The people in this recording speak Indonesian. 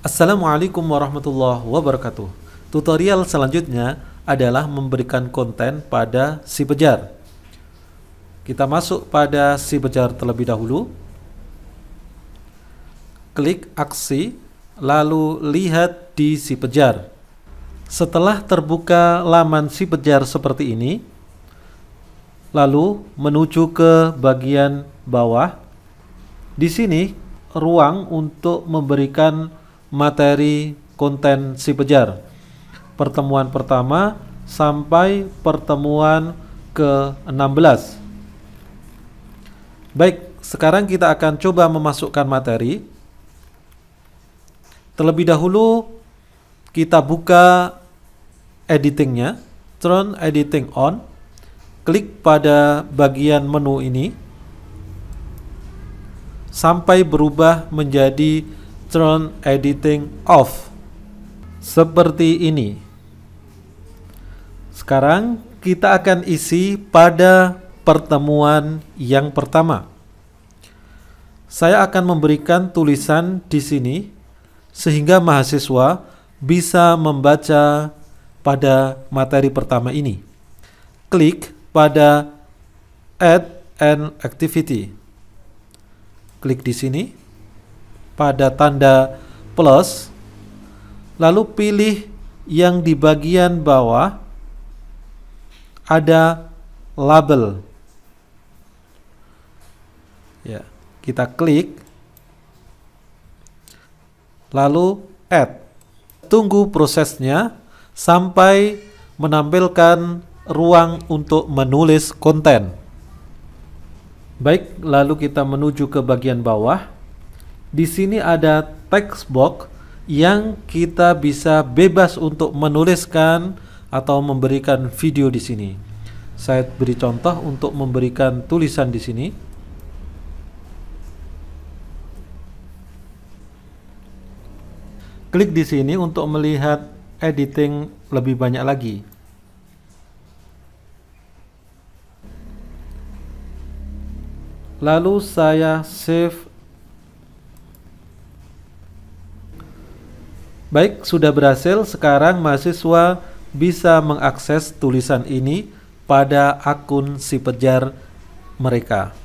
Assalamualaikum warahmatullahi wabarakatuh. Tutorial selanjutnya adalah memberikan konten pada si pejar. Kita masuk pada si pejar terlebih dahulu. Klik aksi, lalu lihat di si pejar. Setelah terbuka laman si pejar seperti ini, lalu menuju ke bagian bawah. Di sini ruang untuk memberikan materi konten si pejar. Pertemuan pertama sampai pertemuan ke-16. Baik, sekarang kita akan coba memasukkan materi. Terlebih dahulu kita buka editingnya, turn editing on, klik pada bagian menu ini sampai berubah menjadi turn editing off seperti ini. Sekarang kita akan isi pada pertemuan yang pertama. Saya akan memberikan tulisan di sini sehingga mahasiswa bisa membaca pada materi pertama ini. Klik pada add an activity. Klik di sini pada tanda plus lalu pilih yang di bagian bawah ada label ya kita klik lalu add tunggu prosesnya sampai menampilkan ruang untuk menulis konten baik lalu kita menuju ke bagian bawah di sini ada text box yang kita bisa bebas untuk menuliskan atau memberikan video di sini. Saya beri contoh untuk memberikan tulisan di sini. Klik di sini untuk melihat editing lebih banyak lagi. Lalu saya save Baik, sudah berhasil. Sekarang mahasiswa bisa mengakses tulisan ini pada akun si pejar mereka.